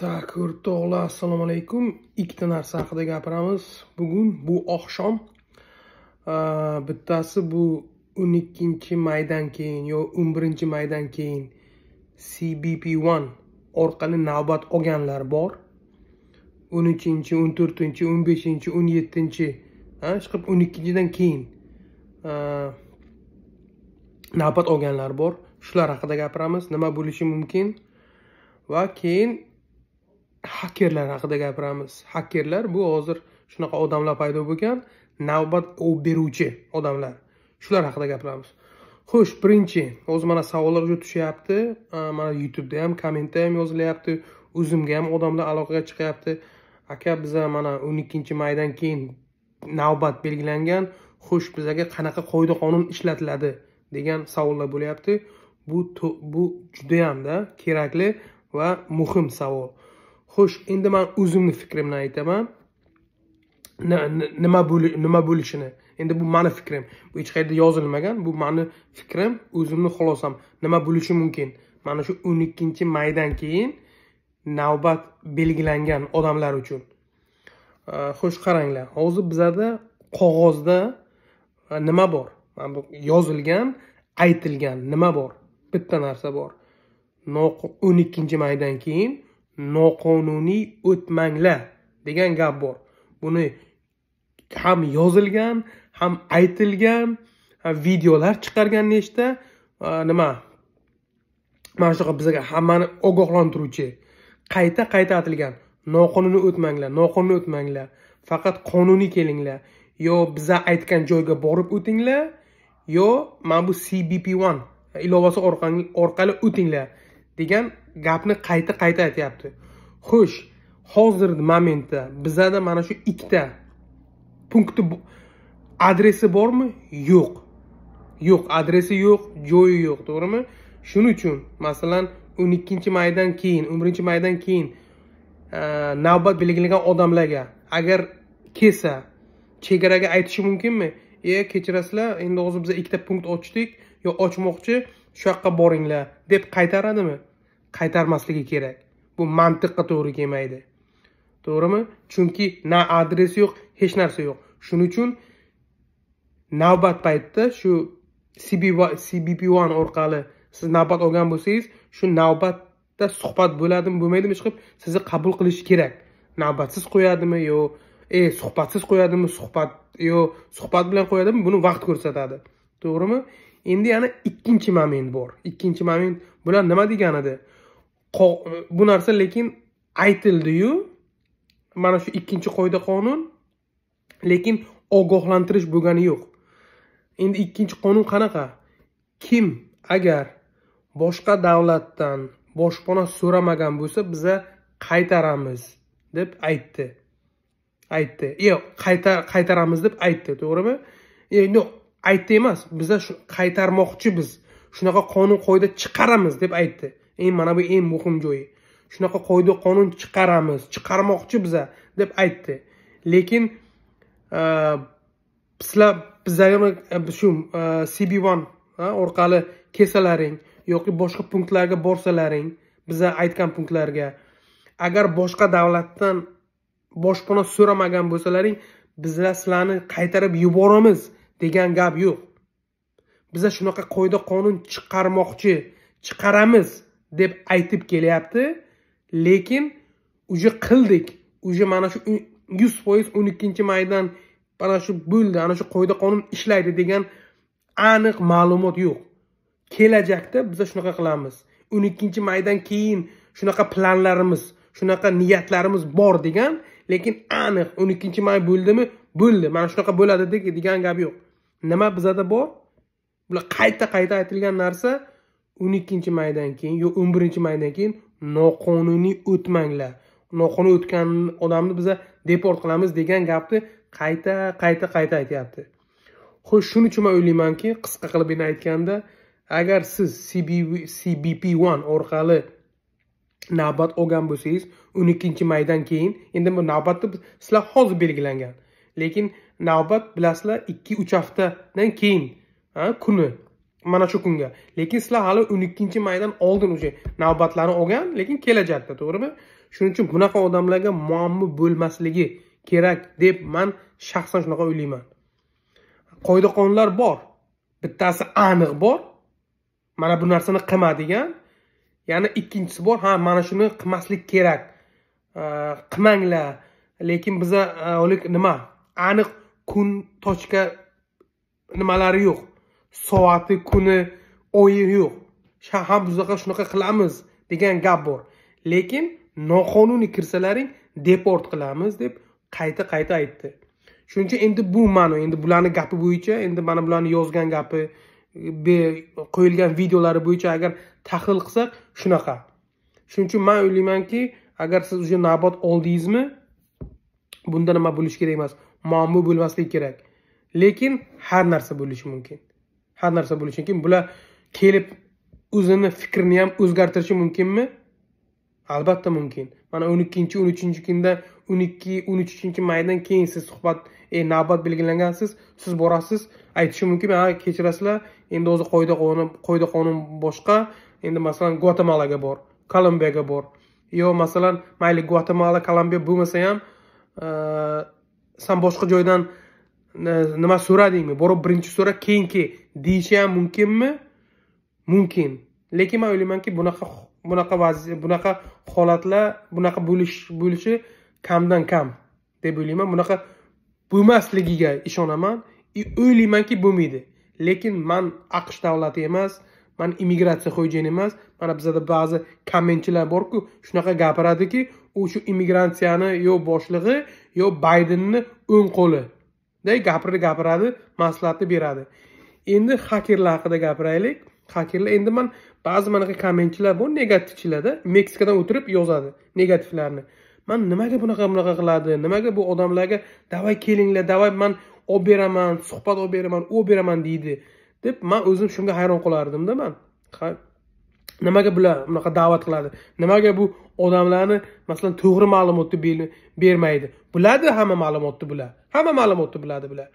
takur to'g'la assalomu alaykum ikkita narsa haqida gapiramiz bugun bu oqshom uh, bittasi bu o'n ikkinchi maydan keyin yo o'n birinchi maydan keyin cbp one orqali navbat olganlar bor o'n uchinchi o'n to'rtinchi o'n beshinchi o'n yettinchi chiqib o'n ikkinchidan keyin uh, navbat olganlar bor shular haqida gapiramiz nima bo'lishi mumkin va keyin hakerlar haqida gapiramiz hakerlar bu hozir shunaqa odamlar paydo bo'lgan navbat olib beruvchi odamlar shular haqida gapiramiz xo'sh birinchi hozir mana savollar уже tushyapti mana youtubeda ham kommentda ham yozilyapti o'zimga ham odamlar aloqaga chiqyapti aka biza mana o'n ikkinchi maydan keyin navbat belgilangan xo'sh bizaga qanaqa qoida qonun ishlatiladi degan savollar bo'lyapti bu bu judayamda kerakli va muhim savol xo'sh endi man o'zimni fikrimni aytaman nima nima bo'lishini endi bu mani fikrim bu hech qayerda yozilmagan bu mani fikrim o'zimni xulosam nima bo'lishi mumkin mana shu o'n ikkinchi maydan keyin navbat belgilangan odamlar uchun xo'sh qaranglar hozir bizda qog'ozda e, nima bor mana bu yozilgan aytilgan nima bor bitta narsa bor o'n ikkinchi maydan keyin noqonuniy o'tmanglar degan gap bor buni ham yozilgan ham aytilgan videolar chiqargan nechta nima mana shunaqa bizga hammani ogohlantiruvchi qayta qayta aytilgan noqonuniy o'tmanglar noqonuniy o'tmanglar faqat qonuniy kelinglar yo biza aytgan joyga borib o'tinglar yo mana bu cbp one ilovasi orqali o'tinglar degan gapni qayta qayta aytyapti xo'sh hozirgi momentda bizada mana shu ikkita punkti adresi bormi yo'q yo'q adresi yo'q joyi yo'q to'g'rimi shuning uchun masalan o'n ikkinchi maydan keyin o'n birinchi maydan keyin e, navbat belgilangan odamlarga agar kelsa chegaraga aytishi mumkinmi e kechirasizlar endi hozir biz ikkita punkt ochdik yo ochmoqchi shu yoqqa boringlar deb qaytaradimi qaytarmasligi kerak bu mantiqqa to'g'ri kelmaydi to'g'rimi chunki na adres yo'q hech narsa yo'q shuning uchun navbat paytida shu cbp1 orqali siz navbat olgan bo'lsangiz shu navbatda suhbat bo'ladimi bo'lmaydimi chiqib sizni qabul qilishi kerak navbatsiz qo'yadimi yo e suhbatsiz qo'yadimi suhbat yo suhbat bilan qo'yadimi buni vaqt ko'rsatadi to'g'rimi endi yana ikkinchi moment bor ikkinchi moment bular nima deganida E, bu narsa lekin aytildiyu mana shu ikkinchi qoida qonun lekin ogohlantirish bo'lgani yo'q endi ikkinchi qonun qanaqa kim agar boshqa davlatdan boshpana so'ramagan bo'lsa biza qaytaramiz deb aytdi aytdi yo'q qaytar qaytaramiz deb aytdi to'g'rimi yo'q aytdi emas biza shu qaytarmoqchimiz shunaqa qonun qoida chiqaramiz deb aytdi eng mana bu eng muhim joyi shunaqa qoida qonun chiqaramiz chiqarmoqchi biza deb aytdi lekin sizlar e, bizlarga e, shu e, cb one orqali kelsalaring yoki boshqa punktlarga borsalaring biza aytgan punktlarga agar boshqa davlatdan boshpana so'ramagan bo'lsalaring bizlar sizlarni qaytarib yuboramiz degan gap yo'q biza shunaqa qoida qonun chiqarmoqchi chiqaramiz deb aytib kelyapti lekin уже qildik уже mana shu yuz foiz o'n ikkinchi maydan mana shu bo'ldi ana shu qoida qonun ishlaydi degan aniq ma'lumot yo'q kelajakda biza shunaqa qilamiz o'n ikkinchi maydan keyin shunaqa planlarimiz shunaqa niyatlarimiz bor degan lekin aniq o'n ikkinchi may bo'ldimi bo'ldi mana shunaqa bo'ladi degan gap yo'q nima bizada bor bular qayta qayta aytilgan narsa o'n ikkinchi maydan keyin yo o'n birinchi maydan keyin noqonuniy o'tmanglar noqonuniy o'tgan odamni biza deport qilamiz degan gapni qayta qayta qayta aytyapti xo'sh shuning uchun man o'ylaymanki qisqa qilib endi aytganda agar siz cbp one orqali navbat olgan bo'lsangiz o'n ikkinchi maydan keyin endi bu navbatni sizlar hozir belgilangan lekin navbat bilasizlar ikki uch haftadan keyin kuni mana shu kunga lekin sizlar hali o'n ikkinchi maydan oldin уже navbatlarni olgan lekin kelajakda to'g'rimi shuning uchun bunaqa odamlarga muammo bo'lmasligi kerak deb man shaxsan shunaqa o'ylayman qoida qonunlar bor bittasi aniq bor mana bu narsani qilma degan yana ikkinchisi bor ha mana shuni qilmaslik kerak qilmanglar lekin biza e, nima aniq kun tochka nimalari yo'q soati kuni oyi yo'q ham bunaqa shunaqa qilamiz degan gap bor lekin noqonuniy kirsalaring deport qilamiz deb qayta qayta aytdi shuning uchun endi bu ma'no endi bularni gapi bo'yicha endi mana bularni yozgan gapi qo'yilgan videolari bo'yicha agar tahlil qilsak shunaqa shuning uchun man o'ylaymanki agar siz уже navbat oldingizmi bunda nima bo'lishi kerak emas muammo bo'lmasligi kerak lekin har narsa bo'lishi mumkin har narsa bo'lishi mumkin bular kelib o'zini fikrini ham o'zgartirishi mumkinmi albatta mumkin mana o'n ikkinchi o'n uchinchi kunda o'n ikki o'n uchinchi maydan keyin siz suhbat e, navbat belgilangansiz siz borasiz aytishi mumkin ha kechirasizlar endi o'zi qoida qonun qoida qonun boshqa endi masalan gvatemalaga bor kolumbiyaga bor yo masalan mayli gvatemala kolumbiya bo'lmasa ham e, san boshqa joydan nima so'radingmi borib birinchi so'ra keyinki deyishi ham mumkinmi mumkin lekin man o'ylaymanki bunaqa bunaqa vaziyat bunaqa holatlar bunaqa bo'lish bo'lishi kamdan kam deb o'ylayman bunaqa bo'lmasligiga ishonaman o'ylaymanki bo'lmaydi lekin man aqsh davlati emas man immigratsiya xo'jayin emas mana bizada ba'zi kommentchilar borku shunaqa gapiradiki u shu immigratsiyani yo boshlig'i yo baydenni o'ng qo'li day gapirib gapiradi maslahatni beradi endi xakerlar haqida gapiraylik xakerlar endi man ba'zi manaqa kommentchilar bor negativchilarda meksikadan o'tirib yozadi negativlarni man nimaga bunaqa bunaqa qiladi nimaga bu odamlarga davay kelinglar davay man olib beraman suhbat olib beraman u beraman deydi deb man o'zim shunga hayron qolardimda man nimaga bular bunaqa da'vat qiladi nimaga bu odamlarni masalan to'g'ri ma'lumotni bermaydi biladi hamma ma'lumotni bular hamma ma'lumotni biladi bular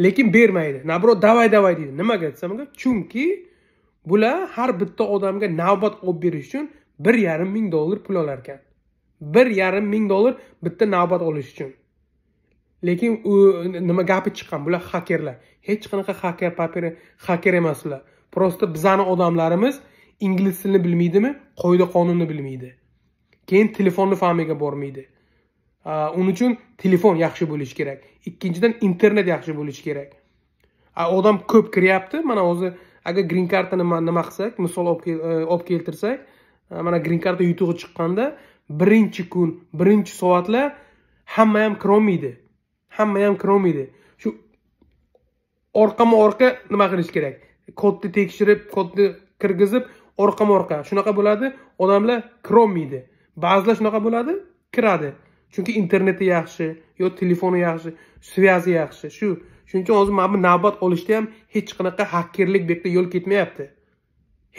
lekin bermaydi наоборот давай давай deydi nimaga desam chunki bular har bitta odamga navbat olib berish uchun bir yarim ming dollar pul olar ekan bir yarim ming dollar bitta navbat olish uchun lekin u nima gapi chiqqan bular hakerlar hech qanaqa haker papiri haker emas ular просто bizani odamlarimiz ingliz tilini bilmaydimi qoida qonunni bilmaydi keyin telefonni fahmiga bormaydi uning uchun telefon yaxshi bo'lishi kerak ikkinchidan internet yaxshi bo'lishi kerak odam ko'p kiryapti mana hozir agar green kartani nima qilsak misol olib keltirsak mana green karta yutug'i chiqqanda birinchi kun birinchi soatlar hamma ham kirolmaydi hamma ham kirolmaydi shu orqama orqa nima qilish kerak kodni tekshirib kodni kirgizib orqama orqa shunaqa bo'ladi odamlar kirolmaydi ba'zilar shunaqa bo'ladi kiradi chunki interneti yaxshi yo telefoni yaxshi связи yaxshi shu shuning uchun hozir mana bu navbat olishda ham hech qanaqa hakerlik bu yerda yo'l ketmayapti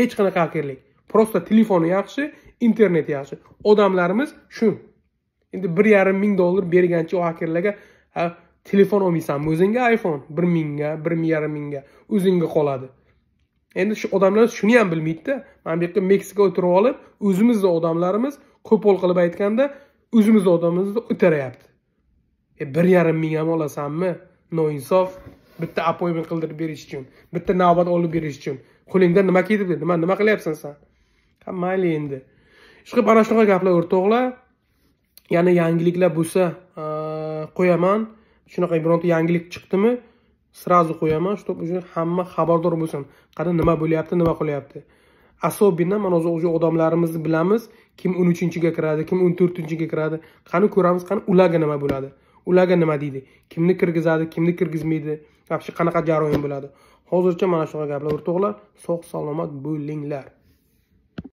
hech qanaqa hakerlik просто telefoni yaxshi internet yaxshi odamlarimiz shu endi bir yarim ming dollar bergancha u hakerlarga telefon olmaysanmi o'zingga iphone bir mingga bir yarim mingga o'zingga qoladi endi shu odamlar shuni ham bilmaydida mana bu yoqqa meksika o'tirib olib o'zimizni odamlarimiz qo'pol qilib aytganda o'zimizni odamimizni o'tarayapti e bir yarim ming ham olasanmi noinsof bitta appoyment qildirib berish uchun bitta navbat olib berish uchun qo'lingda nima ketibdi nima nima qilyapsan san ha mayli endi ishqilib mana shunaqa gaplar o'rtoqlar yana yangiliklar bo'lsa qo'yaman shunaqa bironta yangilik chiqdimi сразу qo'yaman чтобы уже hamma xabardor bo'lsin qani nima bo'lyapti nima qilyapti особенно mana o'zi уже odamlarimizni bilamiz kim o'n uchinchiga kiradi kim o'n to'rtinchiga kiradi qani ko'ramiz qani ularga nima bo'ladi ularga nima deydi kimni kirgizadi kimni kirgizmaydi вообще qanaqa jarayon bo'ladi hozircha mana shunaqa gaplar o'rtoqlar sog' salomat bo'linglar